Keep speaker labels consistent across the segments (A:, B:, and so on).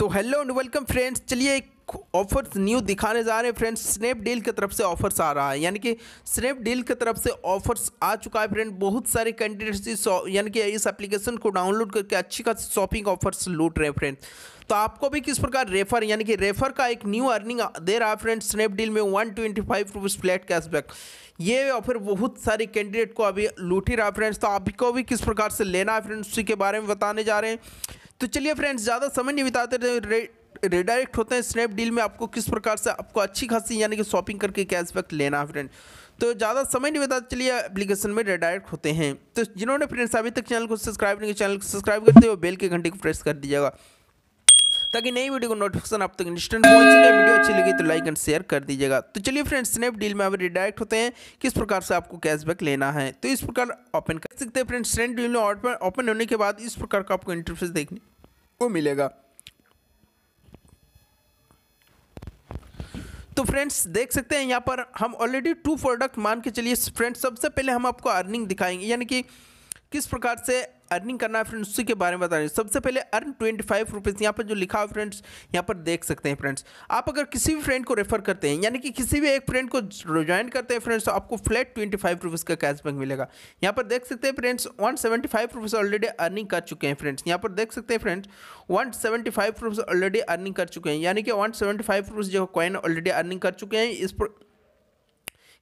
A: तो hello and welcome friends चलिए एक ऑफर्स न्यू दिखाने जा रहे हैं फ्रेंड्स स्नैपडील की तरफ से ऑफर्स आ रहा है यानी कि स्नैपडील की तरफ से ऑफर्स आ चुका है फ्रेंड बहुत सारे कैंडिडेट्स इस यानी कि इस एप्लीकेशन को डाउनलोड करके अच्छी खासी शॉपिंग ऑफर्स लूट रहे हैं फ्रेंड्स तो आपको भी किस प्रकार रेफर यानी कि रेफर का एक न्यू अर्निंग दे रहा है फ्रेंड स्नैपडील में one twenty five rupees flat cashback ये ऑफर बहुत सारे कैंडिडेट को अभी लूट ही रहा है फ्रेंड्स तो आपको भी किस प्रकार से लेना है फ्रेंड्स उसी के बारे में बताने जा रहे हैं तो चलिए फ्रेंड्स ज़्यादा समय नहीं बिताते रिडायरेक्ट तो होते हैं स्नैपडील में आपको किस प्रकार से आपको अच्छी खासी यानी कि शॉपिंग करके कैशबैक लेना है फ्रेंड तो ज़्यादा समय नहीं बताते चलिए एप्लीकेशन में रिडायरेक्ट होते हैं तो जिन्होंने फ्रेंड्स अभी तक चैनल को सब्सक्राइब नहीं किया चैनल को सब्सक्राइब करते हो बेल के घंटे को प्रेस कर दीजिएगा ताकि नई वीडियो को नोटिफिकेशन आप तक इंस्टेंट पहुंच सके वीडियो अच्छी लगी तो लाइक एंड शेयर कर दीजिएगा तो चलिए फ्रेंड्स स्नैपडील में अब रिडायरेक्ट होते हैं किस प्रकार से आपको कैशबैक लेना है तो इस प्रकार ओपन कर सकते हैं फ्रेंड्स स्नैपडील में ओपन होने के बाद इस प्रकार का आपको इंटरफेस देखने वो मिलेगा तो फ्रेंड्स देख सकते हैं यहाँ पर हम ऑलरेडी टू प्रोडक्ट मान के चलिए फ्रेंड्स सबसे पहले हम आपको अर्निंग दिखाएंगे यानी कि किस प्रकार से अर्निंग करना है फ्रेंड्स उसी के बारे में बता रहे हैं सबसे पहले अर्न ट्वेंटी फाइव रुपीज़ यहाँ पर जो लिखा है फ्रेंड्स यहाँ पर देख सकते हैं फ्रेंड्स आप अगर किसी भी फ्रेंड को रेफर करते हैं यानी कि किसी भी एक फ्रेंड को ज्वाइन करते हैं फ्रेंड्स तो आपको फ्लैट ट्वेंटी फाइव रुपीज़ का कैशबैक मिलेगा यहाँ पर देख सकते हैं friends one seventy five rupees already earning कर चुके हैं फ्रेंड्स यहाँ पर देख सकते हैं friends one seventy five rupees already earning कर चुके हैं यानी कि वन सेवेंटी फाइव रुपीज़ जो कॉइन ऑलरेडी अर्निंग कर चुके हैं इस पर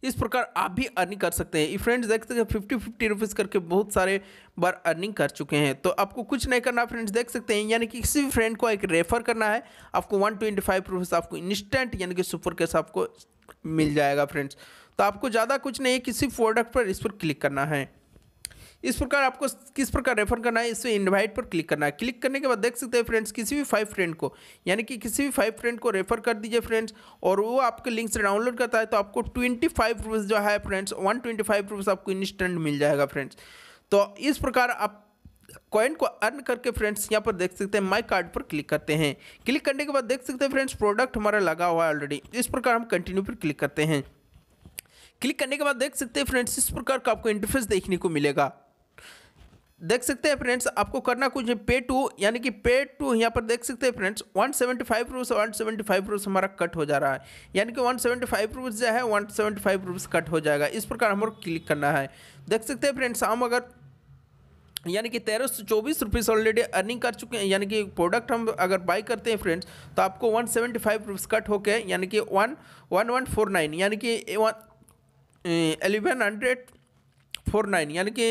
A: इस प्रकार आप भी अर्निंग कर सकते हैं फ्रेंड्स देख सकते हैं फिफ्टी फिफ्टी रुपीज़ करके बहुत सारे बार अर्निंग कर चुके हैं तो आपको कुछ नहीं करना फ्रेंड्स देख सकते हैं यानी कि किसी भी फ्रेंड को एक रेफर करना है आपको वन ट्वेंटी फाइव रुपीज़ आपको इंस्टेंट यानी कि सुपर कैश आपको मिल जाएगा फ्रेंड्स तो आपको ज़्यादा कुछ नहीं है किसी प्रोडक्ट पर इस पर क्लिक करना है इस प्रकार आपको किस प्रकार रेफर करना है इसमें इन्वाइट पर क्लिक करना है क्लिक करने के बाद देख सकते हैं फ्रेंड्स किसी भी फाइव फ्रेंड को यानी कि किसी भी फाइव फ्रेंड को रेफर कर दीजिए फ्रेंड्स और वो आपके लिंक से डाउनलोड करता है तो आपको ट्वेंटी फाइव रुपीज़ जो है friends one twenty five rupees आपको इंस्टेंट मिल जाएगा फ्रेंड्स तो इस प्रकार आप कॉइन को अर्न करके फ्रेंड्स यहाँ पर देख सकते हैं माई कार्ड पर क्लिक करते हैं क्लिक करने के बाद देख सकते हैं फ्रेंड्स प्रोडक्ट हमारा लगा हुआ है ऑलरेडी इस प्रकार हम कंटिन्यू पर क्लिक करते हैं क्लिक करने के बाद देख सकते हैं फ्रेंड्स इस प्रकार का आपको इंटरफेस देखने को मिलेगा देख सकते हैं फ्रेंड्स आपको करना कुछ है पे टू यानी कि पे टू यहाँ पर देख सकते हैं friends one seventy five rupees one seventy five rupees हमारा कट हो जा रहा है यानी कि वन सेवेंटी फाइव रुपीज़ जो है one seventy five rupees cut हो जाएगा इस प्रकार हमारे क्लिक करना है देख सकते हैं फ्रेंड्स हम अगर यानी कि तेरह सौ चौबीस रुपीज़ ऑलरेडी अर्निंग कर चुके हैं यानी कि प्रोडक्ट हम अगर बाई करते हैं फ्रेंड्स तो आपको one seventy five rupees cut होकर यानी कि one one one four nine यानी कि एलेवन हंड्रेड फोर नाइन यानी कि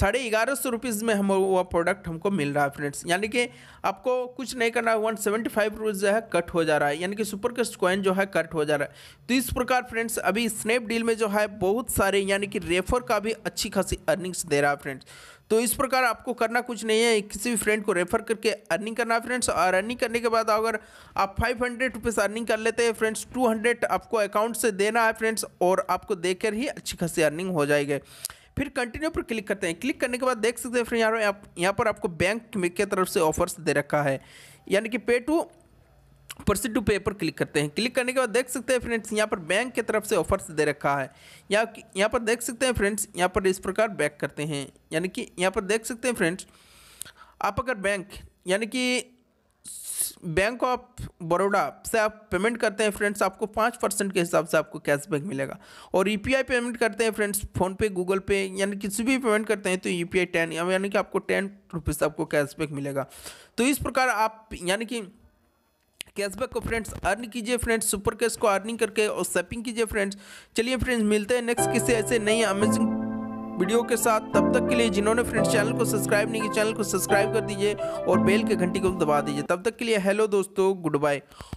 A: साढ़े ग्यारह सौ रुपीज़ में हम वह प्रोडक्ट हमको मिल रहा है फ्रेंड्स यानी कि आपको कुछ नहीं करना है वन सेवेंटी फाइव रुपीज़ जो है कट हो जा रहा है यानी कि सुपर कस्ट कॉइन जो है कट हो जा रहा है तो इस प्रकार फ्रेंड्स अभी स्नैपडील में जो है बहुत सारे यानी कि रेफर का भी अच्छी खासी अर्निंग्स दे रहा है फ्रेंड्स तो इस प्रकार आपको करना कुछ नहीं है किसी भी फ्रेंड को रेफर करके अर्निंग करना है फ्रेंड्स और अर्निंग करने के बाद अगर आप फाइव हंड्रेड रुपीज़ अर्निंग कर लेते हैं फ्रेंड्स टू हंड्रेड आपको अकाउंट से देना है फ्रेंड्स और आपको देकर ही अच्छी खासी अर्निंग हो जाएगी फिर कंटिन्यू पर क्लिक करते हैं क्लिक करने के बाद देख सकते हैं फ्रेंड यहाँ आप, यहाँ पर आपको बैंक के तरफ से ऑफर्स दे रखा है यानी कि पे टू प्रोसीड टू पे पर क्लिक करते हैं क्लिक करने के बाद देख सकते हैं फ्रेंड्स यहाँ पर बैंक की तरफ से ऑफर्स दे रखा है यहाँ यहाँ पर देख सकते हैं फ्रेंड्स यहाँ पर इस प्रकार बैक करते हैं यानी कि यहाँ पर देख सकते हैं फ्रेंड्स आप अगर बैंक यानी कि बैंक ऑफ बड़ौदा से आप पेमेंट करते हैं फ्रेंड्स आपको पाँच परसेंट के हिसाब से आपको कैशबैक मिलेगा और यू e पेमेंट करते हैं फ्रेंड्स फ़ोनपे गूगल पे यानी किसी भी पेमेंट करते हैं तो यू पी टेन यानी कि आपको टेन रुपीज़ आपको कैशबैक मिलेगा तो इस प्रकार आप यानी कि कैशबैक को फ्रेंड्स अर्न कीजिए फ्रेंड्स सुपर कैश को अर्निंग करके और शॉपिंग कीजिए फ्रेंड्स चलिए फ्रेंड्स मिलते हैं नेक्स्ट किसी ऐसे नई अमेजिंग वीडियो के साथ तब तक के लिए जिन्होंने फ्रेंड्स चैनल को सब्सक्राइब नहीं किया चैनल को सब्सक्राइब कर दीजिए और बेल के घंटी को दबा दीजिए तब तक के लिए हेलो दोस्तों गुड बाय